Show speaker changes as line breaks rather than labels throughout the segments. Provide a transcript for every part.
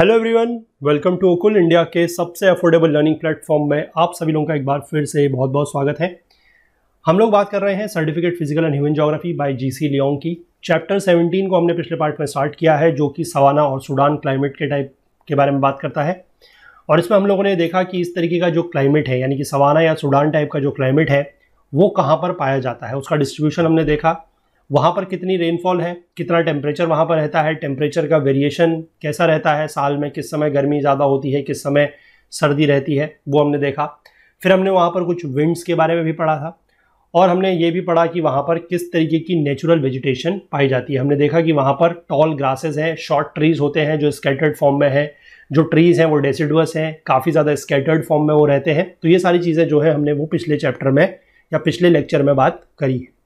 Hello everyone welcome to Okul India के सबसे affordable learning platform में आप सभी लोगों का एक बार फिर से बहुत बहुत स्वागत है हम लोग बात कर रहे हैं certificate physical and human geography by GC Leong की चैप्टर 17 को हमने पिछले पार्ट में स्टार्ट किया है जो कि सवाना और सूडान क्लाइमेट के टाइप के बारे में बात करता है और इसमें हम लोगों ने देखा कि इस तरीके का जो क्लाइमेट है यानी कि सवाना या सूडान टाइप का जो क्लाइमेट है वो कहाँ पर पाया जाता है उसका डिस्ट्रीब्यूशन हमने देखा वहाँ पर कितनी रेनफॉल है कितना टेम्परेचर वहाँ पर रहता है टेम्परेचर का वेरिएशन कैसा रहता है साल में किस समय गर्मी ज़्यादा होती है किस समय सर्दी रहती है वो हमने देखा फिर हमने वहाँ पर कुछ विंड्स के बारे में भी पढ़ा था और हमने ये भी पढ़ा कि वहाँ पर किस तरीके की नेचुरल वेजिटेशन पाई जाती है हमने देखा कि वहाँ पर टॉल ग्रासेस हैं शॉर्ट ट्रीज़ होते हैं जो स्केटर्ड फॉर्म में हैं जो ट्रीज़ हैं वो डेसिडवस हैं काफ़ी ज़्यादा स्केटर्ड फॉर्म में वो रहते हैं तो ये सारी चीज़ें जो है हमने वो पिछले चैप्टर में या पिछले लेक्चर में बात करी है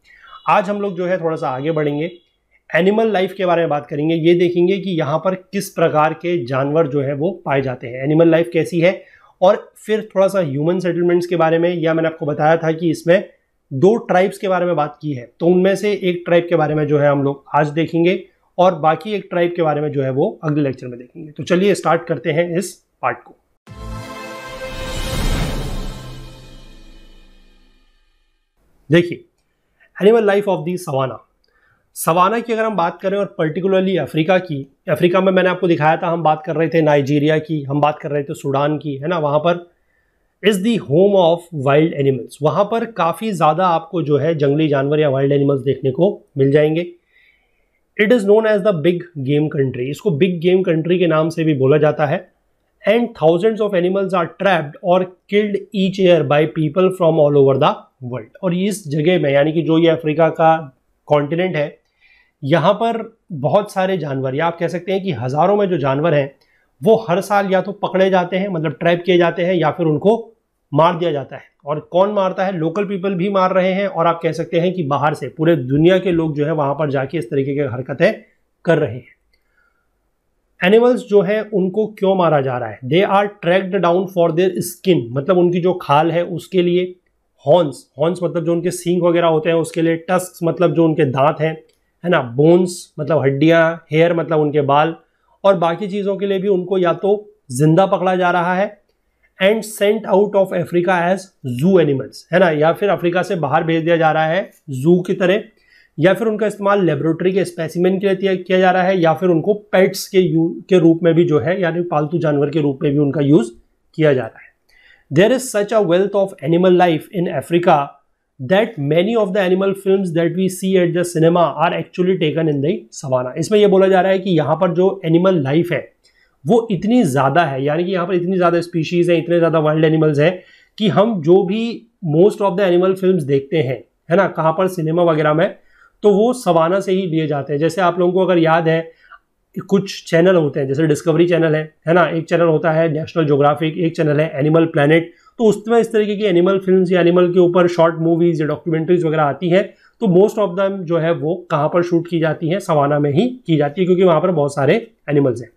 आज हम लोग जो है थोड़ा सा आगे बढ़ेंगे एनिमल लाइफ के बारे में बात करेंगे ये देखेंगे कि यहाँ पर किस प्रकार के जानवर जो है वो पाए जाते हैं एनिमल लाइफ कैसी है और फिर थोड़ा सा ह्यूमन सेटलमेंट्स के बारे में या मैंने आपको बताया था कि इसमें दो ट्राइब्स के बारे में बात की है तो उनमें से एक ट्राइब के बारे में जो है हम लोग आज देखेंगे और बाकी एक ट्राइब के बारे में जो है वो अगले लेक्चर में देखेंगे तो चलिए स्टार्ट करते हैं इस पार्ट को देखिए animal life of the savanna savanna की अगर हम बात करें और पर्टिकुलरली अफ्रीका की अफ्रीका में मैंने आपको दिखाया था हम बात कर रहे थे नाइजीरिया की हम बात कर रहे थे सूडान की है ना वहाँ पर is the home of wild animals वहाँ पर काफ़ी ज़्यादा आपको जो है जंगली जानवर या वाइल्ड एनिमल्स देखने को मिल जाएंगे it is known as the big game country इसको बिग गेम कंट्री के नाम से भी बोला जाता है and thousands of animals are trapped और killed each year by people from all over the world और इस जगह में यानी कि जो ये अफ्रीका का कॉन्टिनेंट है यहाँ पर बहुत सारे जानवर या आप कह सकते हैं कि हज़ारों में जो जानवर हैं वो हर साल या तो पकड़े जाते हैं मतलब ट्रैप किए जाते हैं या फिर उनको मार दिया जाता है और कौन मारता है लोकल पीपल भी मार रहे हैं और आप कह सकते हैं कि बाहर से पूरे दुनिया के लोग जो है वहाँ पर जाके इस तरीके की हरकतें कर रहे हैं एनिमल्स जो है उनको क्यों मारा जा रहा है they are tracked down for their skin मतलब उनकी जो खाल है उसके लिए हॉर्न्स हॉर्न्स मतलब जो उनके सींग वगैरह होते हैं उसके लिए टस्क मतलब जो उनके दांत हैं है ना बोन्स मतलब हड्डियाँ हेयर मतलब उनके बाल और बाकी चीज़ों के लिए भी उनको या तो जिंदा पकड़ा जा रहा है and sent out of Africa as zoo animals है ना या फिर अफ्रीका से बाहर भेज दिया जा रहा है जू की तरह या फिर उनका इस्तेमाल लेबोरेटरी के स्पेसिमेंट के लिए किया जा रहा है या फिर उनको पेट्स के यू के रूप में भी जो है यानी पालतू जानवर के रूप में भी उनका यूज़ किया जा रहा है there is such a wealth of animal life in Africa that many of the animal film that we see at the cinema are actually taken in the savannah. इसमें यह बोला जा रहा है कि यहाँ पर जो एनिमल लाइफ है वो इतनी ज़्यादा है यानी कि यहाँ पर इतनी ज़्यादा स्पीशीज़ हैं इतने ज़्यादा वाइल्ड एनिमल्स हैं कि हम जो भी most of the animal film देखते हैं है ना कहाँ पर सिनेमा वगैरह में तो वो सवाना से ही लिए जाते हैं जैसे आप लोगों को अगर याद है कुछ चैनल होते हैं जैसे डिस्कवरी चैनल है है ना एक चैनल होता है नेशनल जोग्राफिक एक चैनल है एनिमल प्लानट तो उसमें इस तरीके की एनिमल फिल्म या एनिमल के ऊपर शॉर्ट मूवीज़ या डॉक्यूमेंट्रीज वगैरह आती है तो मोस्ट ऑफ दम जो है वो कहाँ पर शूट की जाती है सवाना में ही की जाती है क्योंकि वहाँ पर बहुत सारे एनिमल्स हैं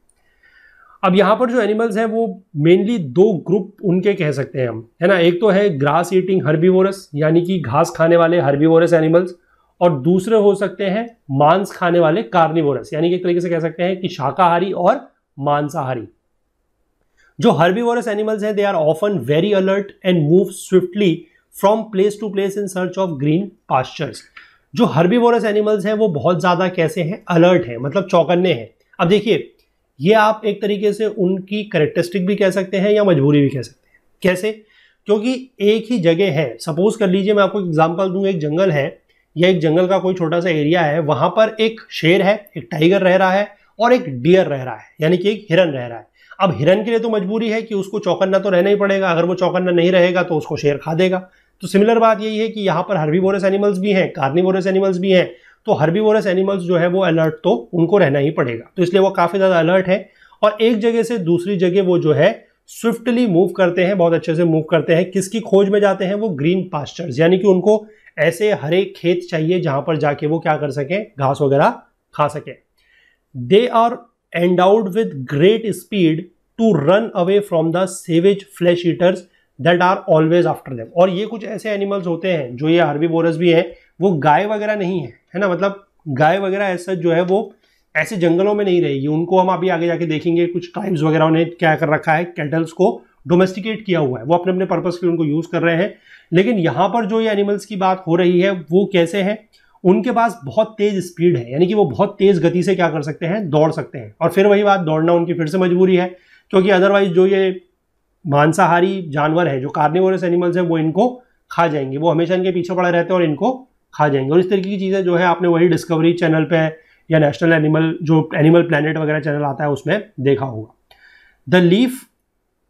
अब यहाँ पर जो एनिमल्स हैं वो मेनली दो ग्रुप उनके कह सकते हैं हम है ना एक तो है ग्रास ईटिंग हर्बीवोरस यानी कि घास खाने वाले हर्बीवोरस एनिमल्स और दूसरे हो सकते हैं मांस खाने वाले कार्निवोरस यानी कि एक तरीके से कह सकते हैं कि शाकाहारी और मांसाहारी जो हर्बीवोरस एनिमल्स हैं they are often very alert and move swiftly from place to place in search of green pastures जो हर्बीवोरस एनिमल्स हैं वो बहुत ज़्यादा कैसे हैं अलर्ट हैं मतलब चौकन्ने हैं अब देखिए ये आप एक तरीके से उनकी करेक्टरिस्टिक भी कह सकते हैं या मजबूरी भी कह सकते हैं कैसे क्योंकि एक ही जगह है सपोज कर लीजिए मैं आपको एग्जाम्पल दूँ एक जंगल है या एक जंगल का कोई छोटा सा एरिया है वहां पर एक शेर है एक टाइगर रह रहा है और एक डियर रह रहा है यानी कि एक हिरन रह रहा है अब हिरन के लिए तो मजबूरी है कि उसको चौकन्ना तो रहना ही पड़ेगा अगर वो चौकन्ना नहीं रहेगा तो उसको शेर खा देगा तो सिमिलर बात यही है कि यहाँ पर बोरस एनिमल्स भी हैं कार्निवोरस एनिमल्स भी हैं तो बोरस एनिमल्स जो है वो अलर्ट तो उनको रहना ही पड़ेगा तो इसलिए वो काफ़ी ज़्यादा अलर्ट है और एक जगह से दूसरी जगह वो जो है स्विफ्टली मूव करते हैं बहुत अच्छे से मूव करते हैं किसकी खोज में जाते हैं वो ग्रीन पास्चर्स यानी कि उनको ऐसे हरे खेत चाहिए जहां पर जाके वो क्या कर सकें घास वगैरह खा सकें they are endowed with great speed to run away from the savage flesh eaters that are always after them और ये कुछ ऐसे एनिमल्स होते हैं जो ये हर्बी बोरस भी हैं वो गाय वगैरह नहीं है है ना मतलब गाय वगैरह ऐसा जो है वो ऐसे जंगलों में नहीं रहेगी उनको हम अभी आगे जाके देखेंगे कुछ ट्राइब्स वगैरह उन्हें क्या कर रखा है कैटल्स को डोमेस्टिकेट किया हुआ है वो अपने अपने पर्पज़ के लिए उनको यूज़ कर रहे हैं लेकिन यहाँ पर जो ये एनिमल्स की बात हो रही है वो कैसे हैं उनके पास बहुत तेज़ स्पीड है यानी कि वो बहुत तेज़ गति से क्या कर सकते हैं दौड़ सकते हैं और फिर वही बात दौड़ना उनकी फिर से मजबूरी है क्योंकि अदरवाइज जो ये मांसाहारी जानवर है जो कार्निवोरस एनिमल्स हैं वो इनको खा जाएंगे वो हमेशा इनके पीछे पड़े रहते हैं और इनको खा जाएंगे और इस तरीके की चीज़ें जो है आपने वही डिस्कवरी चैनल पर या नेशनल एनिमल जो एनिमल प्लानट वगैरह चैनल आता है उसमें देखा होगा the leaf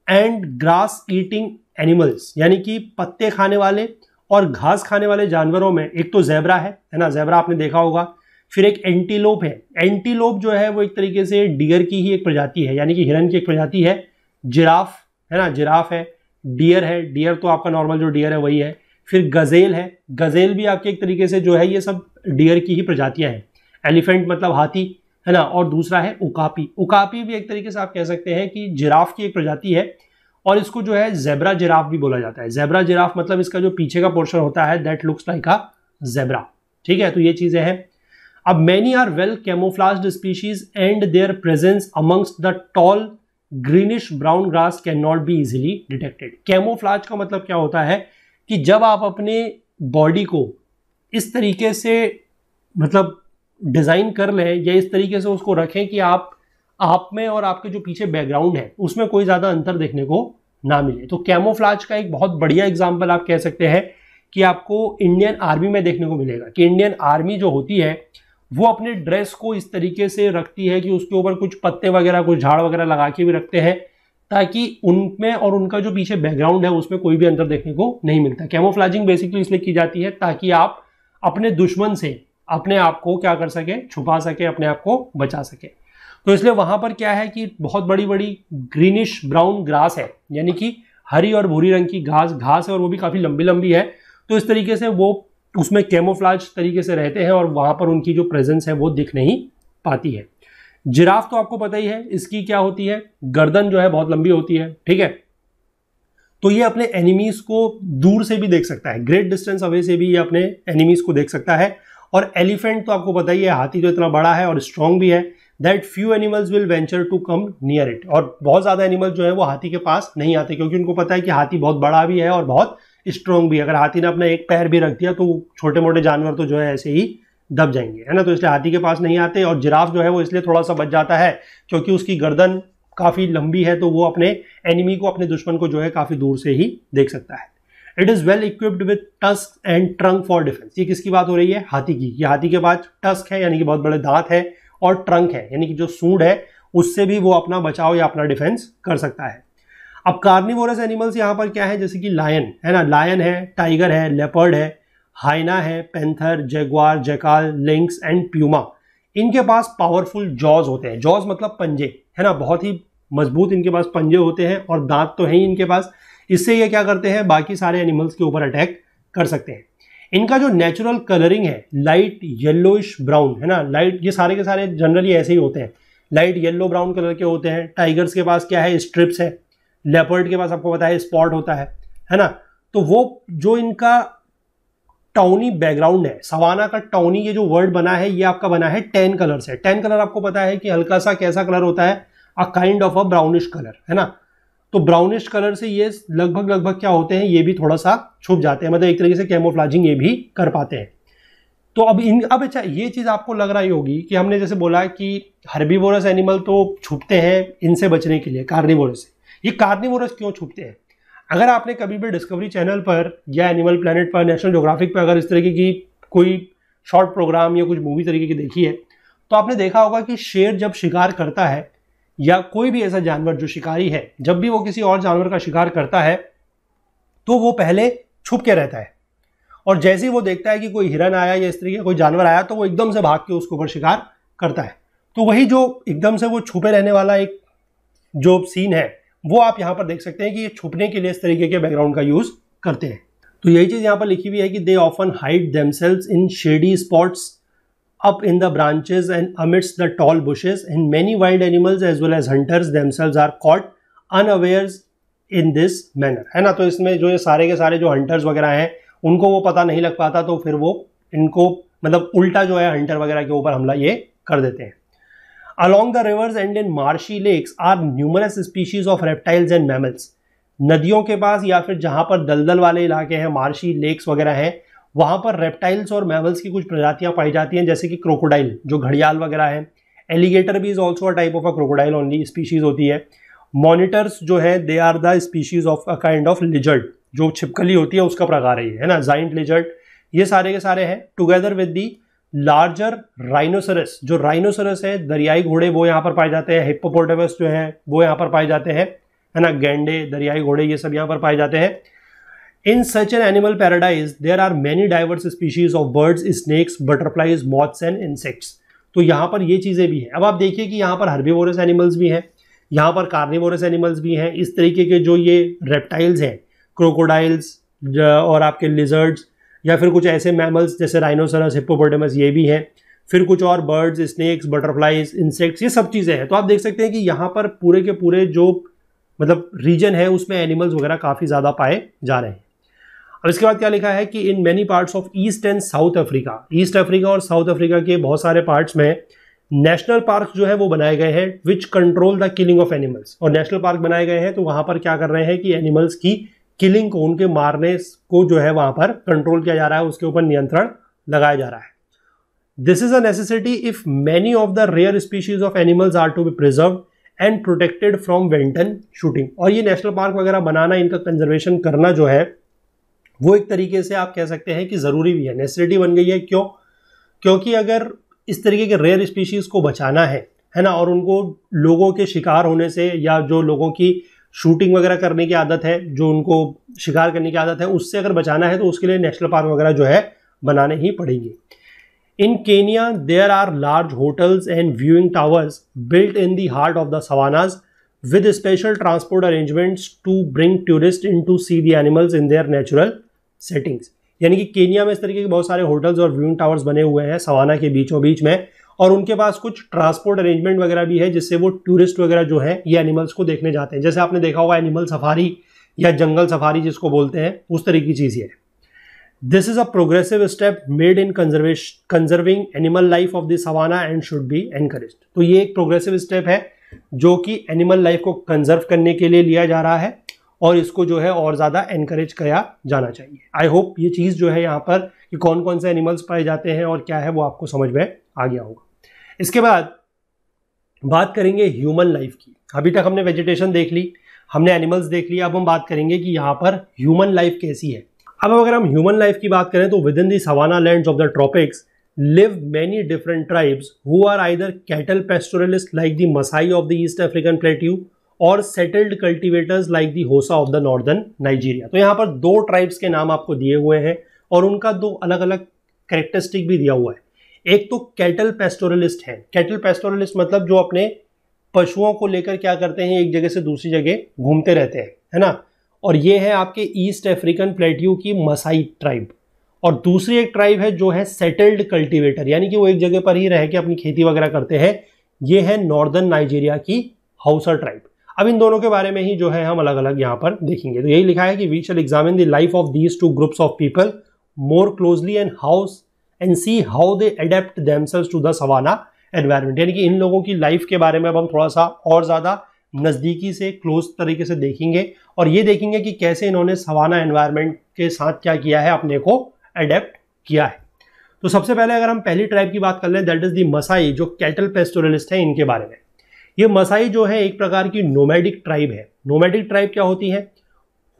and grass eating animals यानी कि पत्ते खाने वाले और घास खाने वाले जानवरों में एक तो जैबरा है है ना जैबरा आपने देखा होगा फिर एक एंटीलोप है एंटीलोप जो है वो एक तरीके से डियर की ही एक प्रजाति है यानी कि हिरन की एक प्रजाति है जिराफ है ना जिराफ है डियर है डियर तो आपका नॉर्मल जो डियर है वही है फिर गज़ेल है गज़ेल भी आपके एक तरीके से जो है ये सब डियर की ही प्रजातियाँ हैं एलिफेंट मतलब हाथी है ना और दूसरा है उकापी उकापी भी एक तरीके से आप कह सकते हैं कि जिराफ की एक प्रजाति है और इसको जो है जेबरा जिराफ भी बोला जाता है जेबरा जिराफ मतलब इसका जो पीछे का पोर्शन होता है that looks like a zebra ठीक है तो ये चीज़ें हैं अब many are well camouflaged species and their presence amongst the tall greenish brown grass can not be easily detected camouflage का मतलब क्या होता है कि जब आप अपने बॉडी को इस तरीके से मतलब डिज़ाइन कर लें या इस तरीके से उसको रखें कि आप आप में और आपके जो पीछे बैकग्राउंड है उसमें कोई ज़्यादा अंतर देखने को ना मिले तो कैमोफ्लाज का एक बहुत बढ़िया एग्जाम्पल आप कह सकते हैं कि आपको इंडियन आर्मी में देखने को मिलेगा कि इंडियन आर्मी जो होती है वो अपने ड्रेस को इस तरीके से रखती है कि उसके ऊपर कुछ पत्ते वगैरह कुछ झाड़ वगैरह लगा के भी रखते हैं ताकि उनमें और उनका जो पीछे बैकग्राउंड है उसमें कोई भी अंतर देखने को नहीं मिलता कैमोफ्लाजिंग बेसिकली इसलिए की जाती है ताकि आप अपने दुश्मन से अपने आप को क्या कर सके छुपा सके अपने आप को बचा सके तो इसलिए वहां पर क्या है कि बहुत बड़ी बड़ी ग्रीनिश ब्राउन ग्रास है यानी कि हरी और भूरी रंग की घास घास है और वो भी काफ़ी लंबी लंबी है तो इस तरीके से वो उसमें कैमोफ्लाज तरीके से रहते हैं और वहां पर उनकी जो प्रेजेंस है वो दिख नहीं पाती है जिराफ तो आपको पता ही है इसकी क्या होती है गर्दन जो है बहुत लंबी होती है ठीक है तो ये अपने एनिमीज को दूर से भी देख सकता है ग्रेट डिस्टेंस अवे से भी ये अपने एनिमीज को देख सकता है और एलिफेंट तो आपको पता ही है हाथी तो इतना बड़ा है और स्ट्रांग भी है that few animals will venture to come near it और बहुत ज़्यादा एनिमल जो है वो हाथी के पास नहीं आते क्योंकि उनको पता है कि हाथी बहुत बड़ा भी है और बहुत स्ट्रांग भी है अगर हाथी ने अपना एक पैर भी रख दिया तो छोटे मोटे जानवर तो जो है ऐसे ही दब जाएंगे है ना तो इसलिए हाथी के पास नहीं आते और जिराफ जो है वो इसलिए थोड़ा सा बच जाता है क्योंकि उसकी गर्दन काफ़ी लंबी है तो वो अपने एनिमी को अपने दुश्मन को जो है काफ़ी दूर से ही देख सकता है it is well equipped with tusk and trunk for defence ये किसकी बात हो रही है हाथी की ये हाथी के बाद टस्क है यानी कि बहुत बड़े दांत है और ट्रंक है यानी कि जो सूंड है उससे भी वो अपना बचाव या अपना डिफेंस कर सकता है अब कार्निवोरस एनिमल्स यहाँ पर क्या है जैसे कि लायन है ना लायन है टाइगर है लेपर्ड है हाइना है panther jaguar jackal lynx and puma इनके पास पावरफुल जॉज होते हैं जॉज मतलब पंजे है ना बहुत ही मजबूत इनके पास पंजे होते हैं और दांत तो हैं ही इनके पास इससे ये क्या करते हैं बाकी सारे एनिमल्स के ऊपर अटैक कर सकते हैं इनका जो नेचुरल कलरिंग है लाइट येलोइश ब्राउन है ना लाइट ये सारे के सारे जनरली ऐसे ही होते हैं लाइट येलो ब्राउन कलर के होते हैं टाइगर्स के पास क्या है स्ट्रिप्स है लेपर्ड के पास आपको पता है स्पॉट होता है है ना तो वो जो इनका टाउनी बैकग्राउंड है सवाना का टाउनी ये जो वर्ड बना है ये आपका बना है टेन कलर से टेन कलर आपको पता है कि हल्का सा कैसा कलर होता है a kind of a brownish colour है ना तो ब्राउनिश कलर से ये लगभग लगभग क्या होते हैं ये भी थोड़ा सा छुप जाते हैं मतलब एक तरीके से कैमोफ्लाजिंग ये भी कर पाते हैं तो अब इन अब अच्छा ये चीज़ आपको लग रही होगी कि हमने जैसे बोला कि हर्बीवोरस एनिमल तो छुपते हैं इनसे बचने के लिए कार्निवोरस से ये कार्निवोरस क्यों छुपते हैं अगर आपने कभी भी डिस्कवरी चैनल पर या एनिमल प्लानट पर नेशनल जोग्राफिक पर अगर इस तरीके की कोई शॉर्ट प्रोग्राम या कुछ मूवी तरीके की देखी है तो आपने देखा होगा कि शेर जब शिकार करता है या कोई भी ऐसा जानवर जो शिकारी है जब भी वो किसी और जानवर का शिकार करता है तो वो पहले छुप के रहता है और जैसे ही वो देखता है कि कोई हिरन आया या इस तरीके कोई जानवर आया तो वो एकदम से भाग के उसके ऊपर शिकार करता है तो वही जो एकदम से वो छुपे रहने वाला एक जो सीन है वो आप यहाँ पर देख सकते हैं कि ये छुपने के लिए इस तरीके के बैकग्राउंड का यूज़ करते हैं तो यही चीज़ यहाँ पर लिखी हुई है कि they often hide themselves in shady spots up up in the branches and amidst the tall bushes and many wild animals as well as hunters are caught unaware in this manner है ना तो इसमें जो ये सारे के सारे जो हंटर्स वगैरह हैं उनको वो पता नहीं लग पाता तो फिर वो इनको मतलब उल्टा जो है हंटर वगैरह के ऊपर हमला ये कर देते हैं along the rivers and in marshy lakes are numerous species of reptiles and mammals नदियों के पास या फिर जहाँ पर दलदल वाले इलाके हैं मार्शी लेक्स वगैरह हैं वहाँ पर रेप्टाइल्स और मैमल्स की कुछ प्रजातियाँ पाई जाती हैं जैसे कि क्रोकोडाइल जो घड़ियाल वगैरह है एलिगेटर भी is also a type of a crocodile only species होती है मॉनिटर्स जो है they are the species of a kind of lizard जो छिपकली होती है उसका प्रकार है है ना जाइंट लिजर्ड ये सारे के सारे हैं together with the larger rhinoceros जो राइनोसरस है दरियाई घोड़े वो यहाँ पर पाए जाते हैं हिप्पोपोटामस जो है वो यहाँ पर पाए जाते हैं है ना गेंडे दरियाई घोड़े ये सब यहाँ पर पाए जाते हैं in such an animal paradise there are many diverse species of birds snakes butterflies moths and insects तो यहाँ पर ये चीज़ें भी हैं अब आप देखिए कि यहाँ पर हर्बीवोरस एनिमल्स भी हैं यहाँ पर कार्निवोरस एनिमल्स भी हैं इस तरीके के जो ये रेप्टाइल्स हैं क्रोकोडाइल्स और आपके लिजर्ड्स या फिर कुछ ऐसे मैमल्स जैसे राइनोसरस हिप्पोपोटामस ये भी हैं फिर कुछ और बर्ड्स स्नैक्स बटरफ्लाइज इंसेक्ट्स ये सब चीज़ें हैं तो आप देख सकते हैं कि यहाँ पर पूरे के पूरे जो मतलब रीजन है उसमें एनिमल्स वगैरह काफ़ी ज़्यादा पाए जा रहे हैं और इसके बाद क्या लिखा है कि in many parts of east and south Africa East Africa और साउथ अफ्रीका के बहुत सारे पार्ट्स में नेशनल पार्क जो है वो बनाए गए हैं which control the killing of animals और नेशनल पार्क बनाए गए हैं तो वहाँ पर क्या कर रहे हैं कि एनिमल्स की किलिंग को उनके मारने को जो है वहाँ पर कंट्रोल किया जा रहा है उसके ऊपर नियंत्रण लगाया जा रहा है this is a necessity if many of the rare species of animals are to be preserve and protected from wanton shooting और ये नेशनल पार्क वगैरह बनाना इनका कंजर्वेशन करना जो है वो एक तरीके से आप कह सकते हैं कि ज़रूरी भी है नेसेसिटी बन गई है क्यों क्योंकि अगर इस तरीके के रेयर स्पीशीज़ को बचाना है है ना और उनको लोगों के शिकार होने से या जो लोगों की शूटिंग वगैरह करने की आदत है जो उनको शिकार करने की आदत है उससे अगर बचाना है तो उसके लिए नेशनल पार्क वगैरह जो है बनाने ही पड़ेंगे in Kenya there are large hotels and viewing towers built in the heart of the savannas with special transport arrangements to bring tourist in to see the animals in their natural settings यानी कि Kenya में इस तरीके के बहुत सारे hotels और व्यून towers बने हुए हैं सवाना के बीचों बीच में और उनके पास कुछ ट्रांसपोर्ट अरेंजमेंट वगैरह भी है जिससे वो टूरिस्ट वगैरह जो है ये एनिमल्स को देखने जाते हैं जैसे आपने देखा होगा एनिमल सफारी या जंगल सफारी जिसको बोलते हैं उस तरह की चीज़ है this is a progressive step made in conservation conserving animal life of the savanna and should be encourage तो ये एक प्रोग्रेसिव स्टेप है जो कि एनिमल लाइफ को कंजर्व करने के लिए लिया जा रहा है और इसको जो है और ज़्यादा एनकरेज किया जाना चाहिए आई होप ये चीज़ जो है यहाँ पर कि कौन कौन से एनिमल्स पाए जाते हैं और क्या है वो आपको समझ में आ गया होगा इसके बाद बात करेंगे ह्यूमन लाइफ की अभी तक हमने वेजिटेशन देख ली हमने एनिमल्स देख लिया अब हम बात करेंगे कि यहाँ पर ह्यूमन लाइफ कैसी है अब अगर हम ह्यूमन लाइफ की बात करें तो within the savanna land of the tropics live many different tribes who are either cattle pastoralist like the Masai of the East African plateau और settled cultivators like the Hausa of the northern Nigeria तो यहाँ पर दो tribes के नाम आपको दिए हुए हैं और उनका दो अलग अलग करेक्टरिस्टिक भी दिया हुआ है एक तो कैटल पेस्टोरलिस्ट है कैटल पेस्टोरलिस्ट मतलब जो अपने पशुओं को लेकर क्या करते हैं एक जगह से दूसरी जगह घूमते रहते हैं है ना और ये है आपके ईस्ट अफ्रीकन प्लेट्यू की मसाई ट्राइब और दूसरी एक ट्राइब है जो है सेटल्ड कल्टीवेटर यानी कि वो एक जगह पर ही रह के अपनी खेती वगैरह करते हैं ये है नॉर्दर्न नाइजीरिया की हाउसा ट्राइब अब इन दोनों के बारे में ही जो है हम अलग अलग यहाँ पर देखेंगे तो यही लिखा है कि we shall examine the life of these two groups of people more closely and house and see how they adapt themselves to the savanna environment यानी कि इन लोगों की लाइफ के बारे में अब हम थोड़ा सा और ज़्यादा नज़दीकी से क्लोज तरीके से देखेंगे और ये देखेंगे कि कैसे इन्होंने सवाना एनवायरमेंट के साथ क्या किया है अपने को अडेप्ट किया है तो सबसे पहले अगर हम पहली ट्राइब की बात कर लें दैट इज़ दी मसाई जो कैटल पेस्टोरलिस्ट है इनके बारे में ये मसाई जो है एक प्रकार की नोमैडिक ट्राइब है नोमैडिक ट्राइब क्या होती है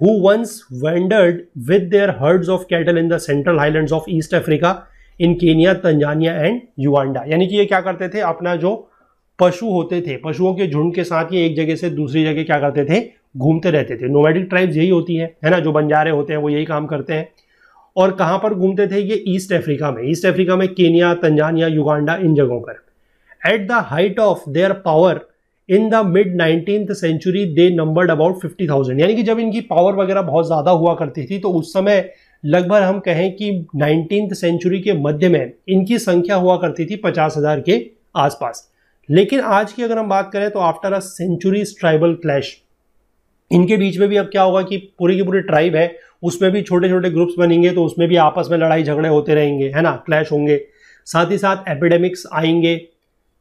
who once wandered with their herds of cattle in the central highland of East Africa in Kenya Tanzania and Uganda यानी कि ये क्या करते थे अपना जो पशु होते थे पशुओं के झुंड के साथ ये एक जगह से दूसरी जगह क्या करते थे घूमते रहते थे नोमैडिक ट्राइब्स यही होती है है ना जो बंजारे होते हैं वो यही काम करते हैं और कहाँ पर घूमते थे ये ईस्ट अफ्रीका में ईस्ट अफ्रीका में केनिया तंजानिया युगांडा इन जगहों पर at the height of their power in the mid nineteenth century they numbered about fifty thousand यानी कि जब इनकी पावर वगैरह बहुत ज़्यादा हुआ करती थी तो उस समय लगभग हम कहें कि नाइनटीन सेंचुरी के मध्य में इनकी संख्या हुआ करती थी पचास हज़ार के आसपास लेकिन आज की अगर हम बात करें तो after a century tribal clash इनके बीच में भी अब क्या होगा कि पूरी की पूरी ट्राइब है उसमें भी छोटे छोटे ग्रुप्स बनेंगे तो उसमें भी आपस में लड़ाई झगड़े होते रहेंगे है ना क्लैश होंगे साथ ही साथ एपिडेमिक्स आएंगे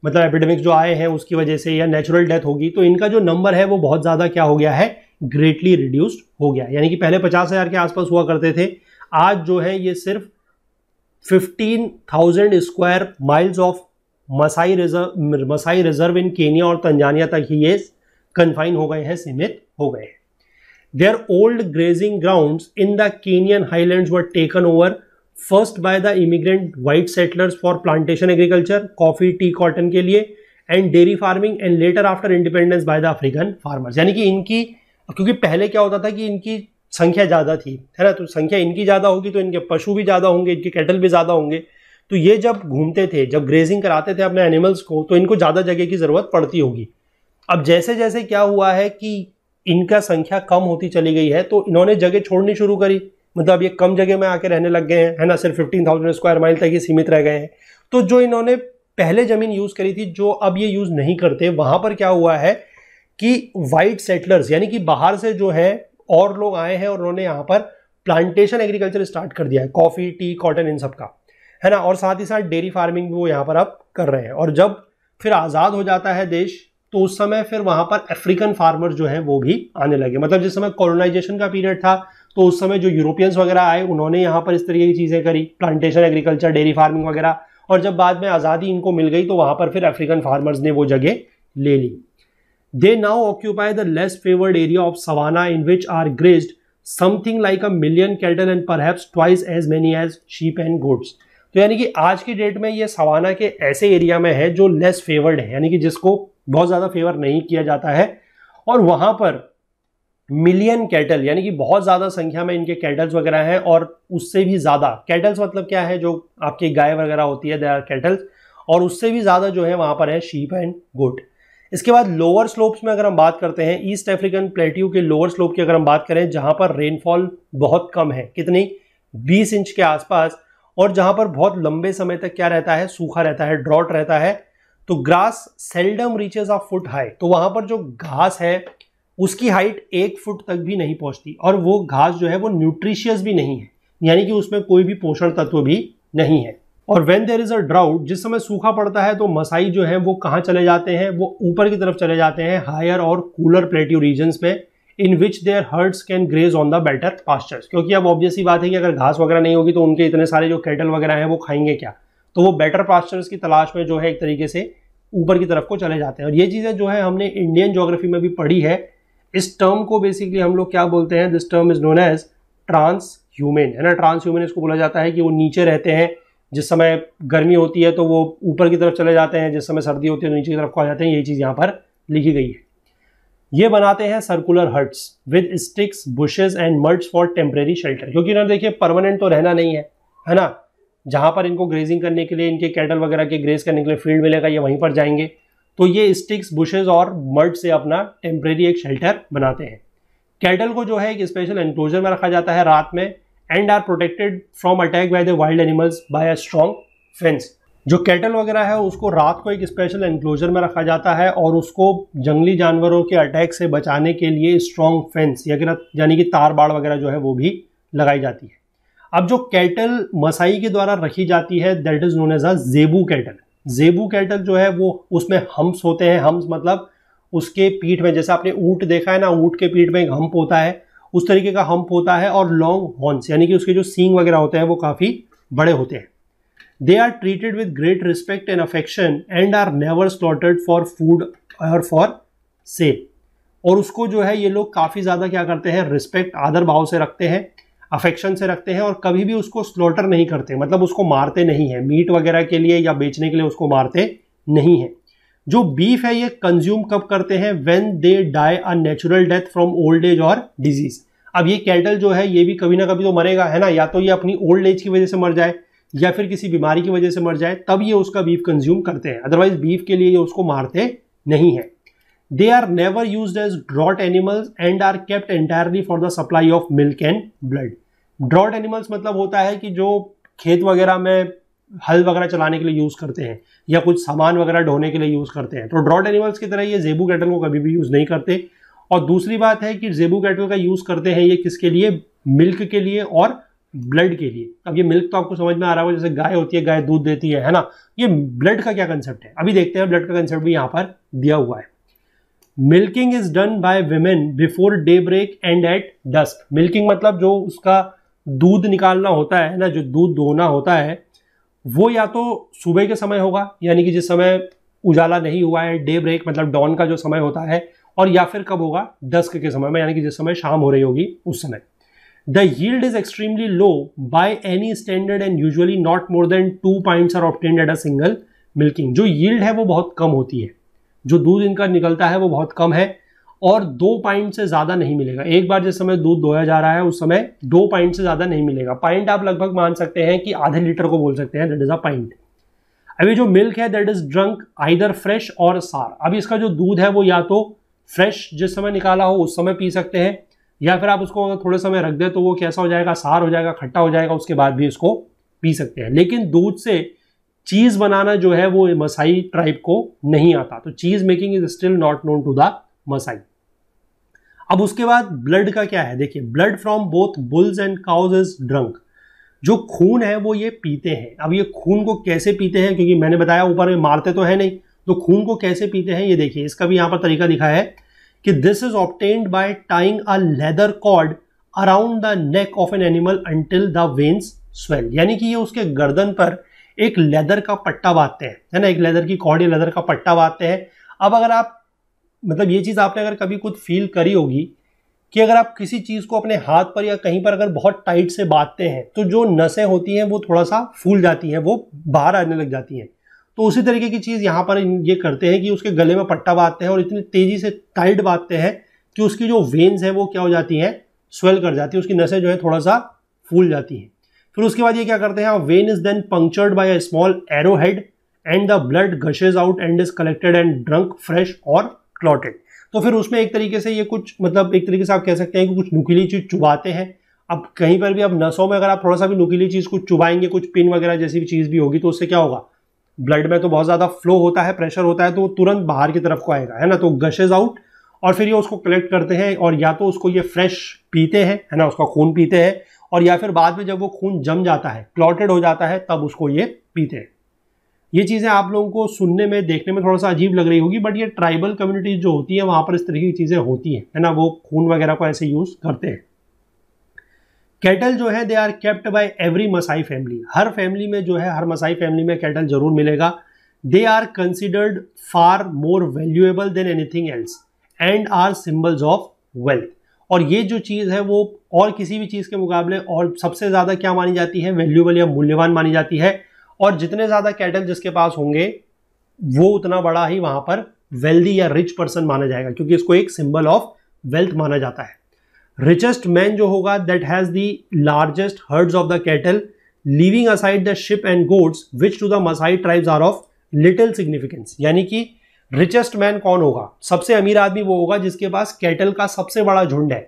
मतलब एपिडेमिक्स जो आए हैं उसकी वजह से या नेचुरल डेथ होगी तो इनका जो नंबर है वो बहुत ज़्यादा क्या हो गया है ग्रेटली रिड्यूस्ड हो गया यानी कि पहले पचास हज़ार के आसपास हुआ करते थे आज जो है ये सिर्फ fifteen thousand square miles of Masai reserve Masai reserve in Kenya और तंजानिया तक ही ये कन्फाइन हो गए हैं सीमित हो गए हैं their old grazing ground in the Kenyan highland were taken over first by the immigrant white settlers for plantation agriculture coffee tea cotton के लिए and dairy farming and later after independence by the African farmers यानी कि इनकी क्योंकि पहले क्या होता था कि इनकी संख्या ज़्यादा थी है ना तो संख्या इनकी ज़्यादा होगी तो इनके पशु भी ज़्यादा होंगे इनके कैटल भी ज़्यादा होंगे तो ये जब घूमते थे जब ग्रेजिंग कराते थे अपने एनिमल्स को तो इनको ज़्यादा जगह की ज़रूरत पड़ती होगी अब जैसे जैसे क्या हुआ है कि इनका संख्या कम होती चली गई है तो इन्होंने जगह छोड़नी शुरू करी मतलब ये कम जगह में आके रहने लग गए हैं है ना सिर्फ फिफ्टीन थाउजेंड स्क्वायर माइल तक ही सीमित रह गए हैं तो जो इन्होंने पहले ज़मीन यूज़ करी थी जो अब ये यूज़ नहीं करते वहाँ पर क्या हुआ है कि वाइट सेटलर्स यानी कि बाहर से जो है और लोग आए हैं और उन्होंने यहाँ पर प्लांटेशन एग्रीकल्चर स्टार्ट कर दिया है कॉफ़ी टी कॉटन इन सब का है ना और साथ ही साथ डेयरी फार्मिंग भी वो यहाँ पर अब कर रहे हैं और जब फिर आज़ाद हो जाता है देश तो उस समय फिर वहाँ पर अफ्रीकन फार्मर जो हैं वो भी आने लगे मतलब जिस समय कॉलोनाइजेशन का पीरियड था तो उस समय जो यूरोपियंस वगैरह आए उन्होंने यहाँ पर इस तरीके की चीज़ें करी प्लांटेशन एग्रीकल्चर डेयरी फार्मिंग वगैरह और जब बाद में आज़ादी इनको मिल गई तो वहाँ पर फिर अफ्रीकन फार्मर्स ने वो जगह ले ली they now occupy the less favoured area of savanna in which are grazed something like a million cattle and perhaps twice as many as sheep and goods तो यानी कि आज की डेट में ये सवाना के ऐसे एरिया में है जो लेस फेवर्ड है यानी कि जिसको बहुत ज़्यादा फेवर नहीं किया जाता है और वहाँ पर मिलियन कैटल यानी कि बहुत ज़्यादा संख्या में इनके कैटल्स वगैरह हैं और उससे भी ज़्यादा कैटल्स मतलब क्या है जो आपकी गाय वगैरह होती है दे आर कैटल्स और उससे भी ज़्यादा जो है वहाँ पर है शीप एंड गोट इसके बाद लोअर स्लोप्स में अगर हम बात करते हैं ईस्ट अफ्रीकन प्लेट्यू के लोअर स्लोप की अगर हम बात करें जहाँ पर रेनफॉल बहुत कम है कितनी बीस इंच के आसपास और जहाँ पर बहुत लंबे समय तक क्या रहता है सूखा रहता है ड्रॉट रहता है तो grass seldom reaches of foot high तो वहाँ पर जो घास है उसकी हाइट एक फुट तक भी नहीं पहुंचती और वो घास जो है वो न्यूट्रिशियस भी नहीं है यानी कि उसमें कोई भी पोषण तत्व भी नहीं है और when there is a drought जिस समय सूखा पड़ता है तो मसाई जो है वो कहाँ चले जाते हैं वो ऊपर की तरफ चले जाते हैं हायर और कूलर प्लेट्यू रीजन्स में in which their herds can graze on the better pastures क्योंकि अब ऑब्वियसली बात है कि अगर घास वगैरह नहीं होगी तो उनके इतने सारे जो कैटल वगैरह हैं वो खाएंगे क्या तो वो बेटर पास्चर्स की तलाश में जो है एक तरीके से ऊपर की तरफ को चले जाते हैं और ये चीज़ें जो है हमने इंडियन जोग्राफी में भी पढ़ी है इस टर्म को बेसिकली हम लोग क्या बोलते हैं this term is known as transhumance है ना ट्रांस ह्यूमन इसको बोला जाता है कि वो नीचे रहते हैं जिस समय गर्मी होती है तो वो ऊपर की तरफ चले जाते हैं जिस समय सर्दी होती है तो नीचे की तरफ को आ जाते हैं ये चीज़ यहाँ पर लिखी गई है ये बनाते हैं circular huts with sticks bushes and muds for temporary shelter क्योंकि ना देखिए परमानेंट तो रहना नहीं है है ना जहाँ पर इनको ग्रेजिंग करने के लिए इनके कैटल वगैरह के ग्रेज करने के लिए फील्ड मिलेगा ये वहीं पर जाएंगे तो ये स्टिक्स बुशेज और मर्ड से अपना टेम्परेरी एक शेल्टर बनाते हैं कैटल को जो है एक स्पेशल एनक्लोजर में रखा जाता है रात में and are protected from attack by the wild animals by a strong fence जो कैटल वगैरह है उसको रात को एक स्पेशल एनक्लोजर में रखा जाता है और उसको जंगली जानवरों के अटैक से बचाने के लिए स्ट्रॉन्ग फेंस यानी कि तार बाड़ वगैरह जो है वो भी लगाई जाती है अब जो कैटल मसाई के द्वारा रखी जाती है that is known as a zebu cattle जेबू कैटल जो है वो उसमें हम्स होते हैं हम्स मतलब उसके पीठ में जैसे आपने ऊँट देखा है ना ऊँट के पीठ में एक हम्प होता है उस तरीके का हम्प होता है और लॉन्ग हॉर्न्स यानी कि उसके जो सींग वगैरह होते हैं वो काफ़ी बड़े होते हैं they are treated with great respect and affection and are never slaughtered for food or for sale और उसको जो है ये लोग काफ़ी ज़्यादा क्या करते हैं रिस्पेक्ट आदर भाव से रखते हैं अफेक्शन से रखते हैं और कभी भी उसको स्लॉटर नहीं करते मतलब उसको मारते नहीं हैं मीट वगैरह के लिए या बेचने के लिए उसको मारते नहीं हैं जो बीफ है ये कंज्यूम कब करते हैं when they die a natural death from old age or disease अब ये कैटल जो है ये भी कभी ना कभी तो मरेगा है ना या तो ये अपनी ओल्ड एज की वजह से मर जाए या फिर किसी बीमारी की वजह से मर जाए तब ये उसका बीफ कंज्यूम करते हैं अदरवाइज बीफ के लिए ये उसको मारते नहीं है They are never used as draught animals and are kept entirely for the supply of milk and blood. Draught animals मतलब होता है कि जो खेत वगैरह में हल वगैरह चलाने के लिए यूज़ करते हैं या कुछ सामान वगैरह ढोने के लिए यूज़ करते हैं तो ड्रॉट एनिमल्स की तरह ये जेबू कैटल को कभी भी यूज़ नहीं करते और दूसरी बात है कि जेबू कैटल का यूज़ करते हैं ये किसके लिए मिल्क के लिए और ब्लड के लिए अब ये मिल्क तो आपको समझ में आ रहा होगा जैसे गाय होती है गाय दूध देती है है ना ये ब्लड का क्या कंसेप्ट है अभी देखते हैं ब्लड का कंसेप्ट भी यहाँ पर दिया हुआ है milking is done by women before daybreak and at dusk milking मतलब जो उसका दूध निकालना होता है ना जो दूध दोहना होता है वो या तो सुबह के समय होगा यानी कि जिस समय उजाला नहीं हुआ है डे ब्रेक मतलब डॉन का जो समय होता है और या फिर कब होगा डस्क के समय में यानी कि जिस समय शाम हो रही होगी उस समय the yield is extremely low by any standard and usually not more than two points are obtained at a single milking जो यील्ड है वो बहुत कम होती है जो दूध इनका निकलता है वो बहुत कम है और दो पाइंट से ज़्यादा नहीं मिलेगा एक बार जिस समय दूध धोया जा रहा है उस समय दो पाइंट से ज़्यादा नहीं मिलेगा पाइंट आप लगभग मान सकते हैं कि आधे लीटर को बोल सकते हैं दैट इज़ अ पाइंट अभी जो मिल्क है that is drunk either fresh or sour अभी इसका जो दूध है वो या तो फ्रेश जिस समय निकाला हो उस समय पी सकते हैं या फिर आप उसको थोड़े समय रख दें तो वो कैसा हो जाएगा सार हो जाएगा खट्टा हो जाएगा उसके बाद भी इसको पी सकते हैं लेकिन दूध से चीज़ बनाना जो है वो मसाई ट्राइब को नहीं आता तो cheese making is still not known to the Masai अब उसके बाद ब्लड का क्या है देखिए blood from both bulls and cows is drunk जो खून है वो ये पीते हैं अब ये खून को कैसे पीते हैं क्योंकि मैंने बताया ऊपर में मारते तो है नहीं तो खून को कैसे पीते हैं ये देखिए इसका भी यहां पर तरीका दिखा है कि this is obtained by tying a leather cord around the neck of an animal until the veins swell यानी कि ये उसके गर्दन पर एक लेदर का पट्टा बांधते हैं है ना एक लेदर की कॉर्ड या लेदर का पट्टा बांधते हैं अब अगर आप मतलब ये चीज़ आपने अगर कभी खुद फील करी होगी कि अगर आप किसी चीज़ को अपने हाथ पर या कहीं पर अगर बहुत टाइट से बांधते हैं तो जो नसें होती हैं वो थोड़ा सा फूल जाती हैं वो बाहर आने लग जाती हैं तो उसी तरीके की चीज़ यहाँ पर ये करते हैं कि उसके गले में पट्टा बांधते हैं और इतनी तेज़ी से टाइट बांधते हैं कि उसकी जो वेन्स हैं वो क्या हो जाती हैं स्वेल कर जाती है उसकी नसें जो है थोड़ा सा फूल जाती हैं फिर उसके बाद ये क्या करते हैं vein is then punctured by a small arrowhead and the blood gushes out and is collected and drunk fresh or clotted तो फिर उसमें एक तरीके से ये कुछ मतलब एक तरीके से आप कह सकते हैं कि कुछ नुकीली चीज़ चुबाते हैं अब कहीं पर भी अब नसों में अगर आप थोड़ा सा भी नुकीली चीज़ कुछ चुबाएंगे कुछ पिन वगैरह जैसी भी चीज़ भी होगी तो उससे क्या होगा ब्लड में तो बहुत ज़्यादा फ्लो होता है प्रेशर होता है तो वो तुरंत बाहर की तरफ को आएगा है ना तो गशेज आउट और फिर ये उसको कलेक्ट करते हैं और या तो उसको ये फ्रेश पीते हैं है ना उसका खून पीते हैं और या फिर बाद में जब वो खून जम जाता है क्लॉटेड हो जाता है तब उसको ये पीते हैं ये चीज़ें आप लोगों को सुनने में देखने में थोड़ा सा अजीब लग रही होगी बट ये ट्राइबल कम्युनिटीज़ जो होती हैं वहाँ पर इस तरह की चीज़ें होती हैं है ना वो खून वगैरह को ऐसे यूज़ करते हैं कैटल जो है they are kept by every Masai family हर फैमिली में जो है हर मसाई फैमिली में कैटल जरूर मिलेगा they are considered far more valuable than anything else and are symbols of wealth और ये जो चीज़ है वो और किसी भी चीज़ के मुकाबले और सबसे ज़्यादा क्या मानी जाती है वैल्यूबल या मूल्यवान मानी जाती है और जितने ज़्यादा कैटल जिसके पास होंगे वो उतना बड़ा ही वहाँ पर वेल्दी या रिच पर्सन माना जाएगा क्योंकि इसको एक सिंबल ऑफ वेल्थ माना जाता है रिचेस्ट मैन जो होगा that has the largest herds of the cattle living aside the sheep and goats which to the Masai tribes are of little significance यानी कि रिचेस्ट मैन कौन होगा सबसे अमीर आदमी वो होगा जिसके पास कैटल का सबसे बड़ा झुंड है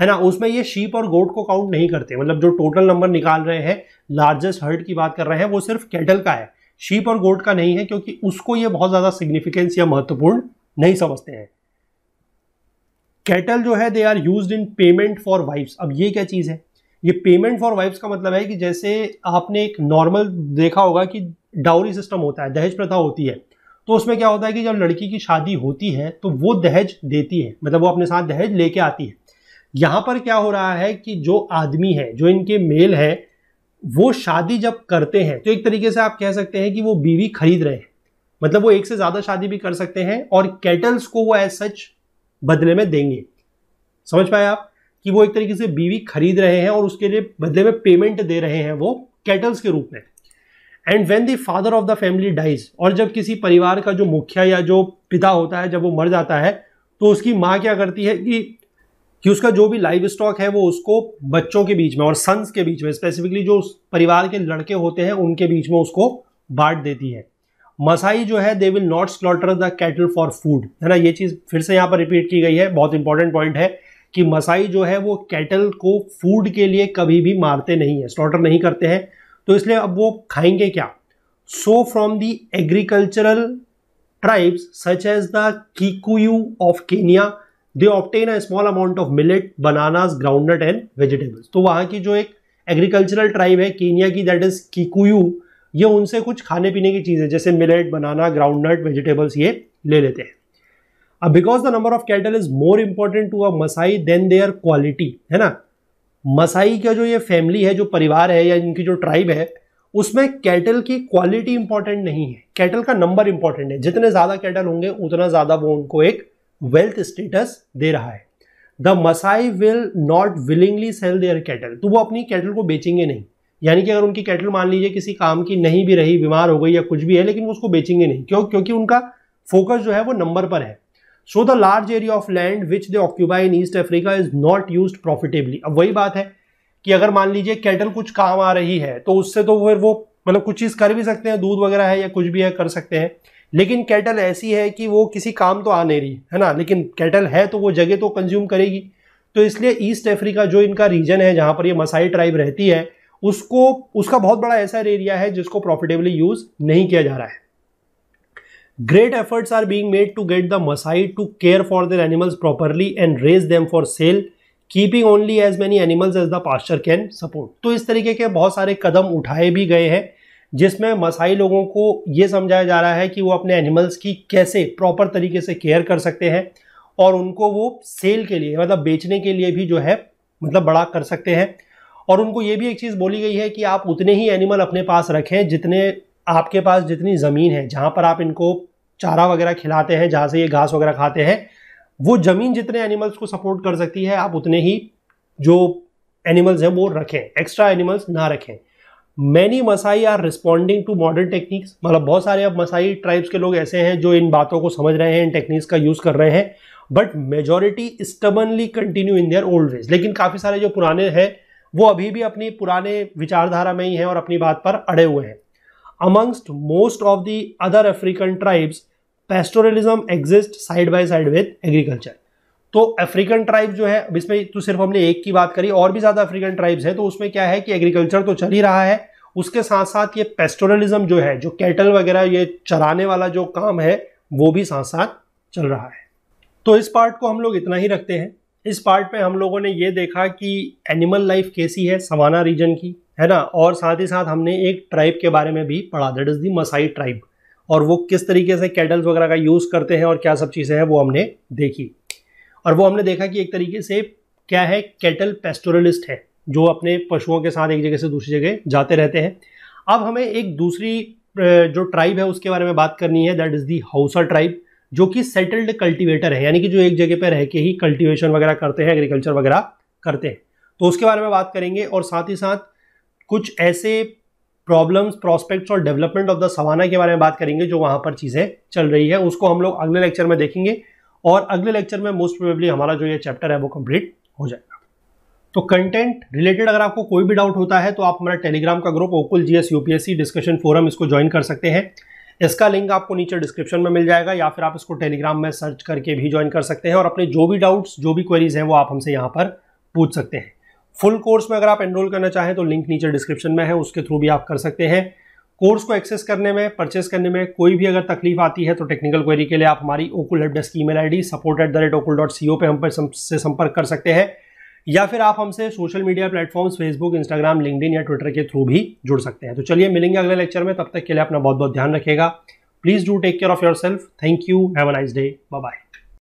है ना उसमें ये शीप और गोट को काउंट नहीं करते मतलब जो टोटल नंबर निकाल रहे हैं लार्जेस्ट हर्ड की बात कर रहे हैं वो सिर्फ कैटल का है शीप और गोट का नहीं है क्योंकि उसको ये बहुत ज़्यादा सिग्निफिकेंस या महत्वपूर्ण नहीं समझते हैं कैटल जो है they are use in payment for wives अब ये क्या चीज़ है ये पेमेंट फॉर वाइफ्स का मतलब है कि जैसे आपने एक नॉर्मल देखा होगा कि डाउरी सिस्टम होता है दहेज प्रथा होती है तो उसमें क्या होता है कि जब लड़की की शादी होती है तो वो दहेज देती है मतलब वो अपने साथ दहेज लेके आती है यहाँ पर क्या हो रहा है कि जो आदमी है जो इनके मेल है वो शादी जब करते हैं तो एक तरीके से आप कह सकते हैं कि वो बीवी खरीद रहे हैं मतलब वो एक से ज़्यादा शादी भी कर सकते हैं और कैटल्स को वो एज सच बदले में देंगे समझ पाए आप कि वो एक तरीके से बीवी खरीद रहे हैं और उसके लिए बदले में पेमेंट दे रहे हैं वो कैटल्स के रूप में and when the father of the family dies और जब किसी परिवार का जो मुखिया या जो पिता होता है जब वो मर जाता है तो उसकी माँ क्या करती है कि कि उसका जो भी लाइव स्टॉक है वो उसको बच्चों के बीच में और सन्स के बीच में स्पेसिफिकली जो उस परिवार के लड़के होते हैं उनके बीच में उसको बांट देती है मसाई जो है they will not slaughter the cattle for food है ना ये चीज़ फिर से यहाँ पर रिपीट की गई है बहुत इंपॉर्टेंट पॉइंट है कि मसाई जो है वो कैटल को फूड के लिए कभी भी मारते नहीं है स्लॉटर नहीं करते हैं तो इसलिए अब वो खाएंगे क्या so from the agricultural tribes such as the Kikuyu of Kenya they obtain a small amount of millet bananas groundnut and vegetables तो वहाँ की जो एक एग्रीकल्चरल ट्राइब है केनिया की दैट इज किकुयू ये उनसे कुछ खाने पीने की चीज़ें जैसे मिलेट बनाना ग्राउंडनट वेजिटेबल्स ये ले लेते हैं अब because the number of cattle is more important to a Masai than their quality है ना मसाई का जो ये फैमिली है जो परिवार है या इनकी जो ट्राइब है उसमें कैटल की क्वालिटी इंपॉर्टेंट नहीं है कैटल का नंबर इंपॉर्टेंट है जितने ज़्यादा कैटल होंगे उतना ज़्यादा वो उनको एक वेल्थ स्टेटस दे रहा है the Masai will not willingly sell their cattle तो वो अपनी कैटल को बेचेंगे नहीं यानी कि अगर उनकी कैटल मान लीजिए किसी काम की नहीं भी रही बीमार हो गई या कुछ भी है लेकिन वो उसको बेचेंगे नहीं क्यों क्योंकि उनका फोकस जो है वो नंबर पर है so the large area of land which they occupy in East Africa is not use profitably अब वही बात है कि अगर मान लीजिए कैटल कुछ काम आ रही है तो उससे तो फिर वो मतलब कुछ चीज़ कर भी सकते हैं दूध वगैरह है या कुछ भी है कर सकते हैं लेकिन कैटल ऐसी है कि वो किसी काम तो आ नहीं रही है ना लेकिन कैटल है तो वो जगह तो कंज्यूम करेगी तो इसलिए ईस्ट अफ्रीका जो इनका रीजन है जहाँ पर ये मसाई ट्राइब रहती है उसको उसका बहुत बड़ा ऐसा एरिया है जिसको प्रॉफिटेबली यूज़ नहीं किया जा रहा है great efforts are being made to get the Masai to care for their animals properly and raise them for sale keeping only as many animals as the pasture can support तो इस तरीके के बहुत सारे कदम उठाए भी गए हैं जिसमें मसाई लोगों को ये समझाया जा रहा है कि वो अपने एनिमल्स की कैसे प्रॉपर तरीके से केयर कर सकते हैं और उनको वो सेल के लिए मतलब बेचने के लिए भी जो है मतलब बड़ा कर सकते हैं और उनको ये भी एक चीज़ बोली गई है कि आप उतने ही एनिमल अपने पास रखें जितने आपके पास जितनी ज़मीन है जहाँ पर आप इनको चारा वगैरह खिलाते हैं जहाँ से ये घास वगैरह खाते हैं वो ज़मीन जितने एनिमल्स को सपोर्ट कर सकती है आप उतने ही जो एनिमल्स हैं वो रखें एक्स्ट्रा एनिमल्स ना रखें many Masai are responding to modern techniques मतलब बहुत सारे अब मसाई ट्राइब्स के लोग ऐसे हैं जो इन बातों को समझ रहे हैं इन टेक्निक्स का यूज़ कर रहे हैं but majority stubbornly continue in their old ways लेकिन काफ़ी सारे जो पुराने हैं वो अभी भी अपनी पुराने विचारधारा में ही हैं और अपनी बात पर अड़े हुए हैं amongst most of the other African tribes, pastoralism exist side by side with agriculture तो अफ्रीकन ट्राइब जो है इसमें तो सिर्फ हमने एक की बात करी और भी ज़्यादा अफ्रीकन ट्राइब्स है तो उसमें क्या है कि एग्रीकल्चर तो चल ही रहा है उसके साथ साथ ये पेस्टोरलिज्म जो है जो कैटल वगैरह ये चराने वाला जो काम है वो भी साथ साथ चल रहा है तो इस पार्ट को हम लोग इतना ही रखते हैं इस पार्ट में हम लोगों ने ये देखा कि एनिमल लाइफ कैसी है सवाना रीजन की है ना और साथ ही साथ हमने एक ट्राइब के बारे में भी पढ़ा that is the Masai tribe और वो किस तरीके से कैटल्स वगैरह का यूज़ करते हैं और क्या सब चीज़ें हैं वो हमने देखी और वो हमने देखा कि एक तरीके से क्या है कैटल पेस्टोरलिस्ट है जो अपने पशुओं के साथ एक जगह से दूसरी जगह जाते रहते हैं अब हमें एक दूसरी जो ट्राइब है उसके बारे में बात करनी है that is the Hausa tribe जो कि सेटल्ड कल्टीवेटर है यानी कि जो एक जगह पर रह के ही कल्टीवेशन वगैरह करते हैं एग्रीकल्चर वगैरह करते हैं तो उसके बारे में बात करेंगे और साथ ही साथ कुछ ऐसे प्रॉब्लम्स प्रॉस्पेक्ट्स और डेवलपमेंट ऑफ द सवाना के बारे में बात करेंगे जो वहाँ पर चीज़ें चल रही है उसको हम लोग अगले लेक्चर में देखेंगे और अगले लेक्चर में मोस्ट प्रोबेबली हमारा जो ये चैप्टर है वो कंप्लीट हो जाएगा तो कंटेंट रिलेटेड अगर आपको कोई भी डाउट होता है तो आप हमारा टेलीग्राम का group Occul G S UPSC discussion forum इसको ज्वाइन कर सकते हैं इसका लिंक आपको नीचे डिस्क्रिप्शन में मिल जाएगा या फिर आप इसको टेलीग्राम में सर्च करके भी ज्वाइन कर सकते हैं और अपने जो भी डाउट्स जो भी क्वेरीज हैं वो आप हमसे यहाँ पर पूछ सकते हैं फुल कोर्स में अगर आप एनरोल करना चाहें तो लिंक नीचे डिस्क्रिप्शन में है उसके थ्रू भी आप कर सकते हैं कोर्स को एक्सेस करने में परचेस करने में कोई भी अगर तकलीफ आती है तो टेक्निकल क्वेरी के लिए आप हमारी ओकुल हेल्प डेस्क की email I D support at the rate Occul dot C O पर हम पर से संपर्क कर सकते हैं या फिर आप हमसे social media platforms Facebook Instagram LinkedIn या ट्विटर के थ्रू भी जुड़ सकते हैं तो चलिए मिलेंगे अगले लेक्चर में तब तक के लिए अपना बहुत बहुत ध्यान रखेगा please do take care of yourself thank you have a nice day bye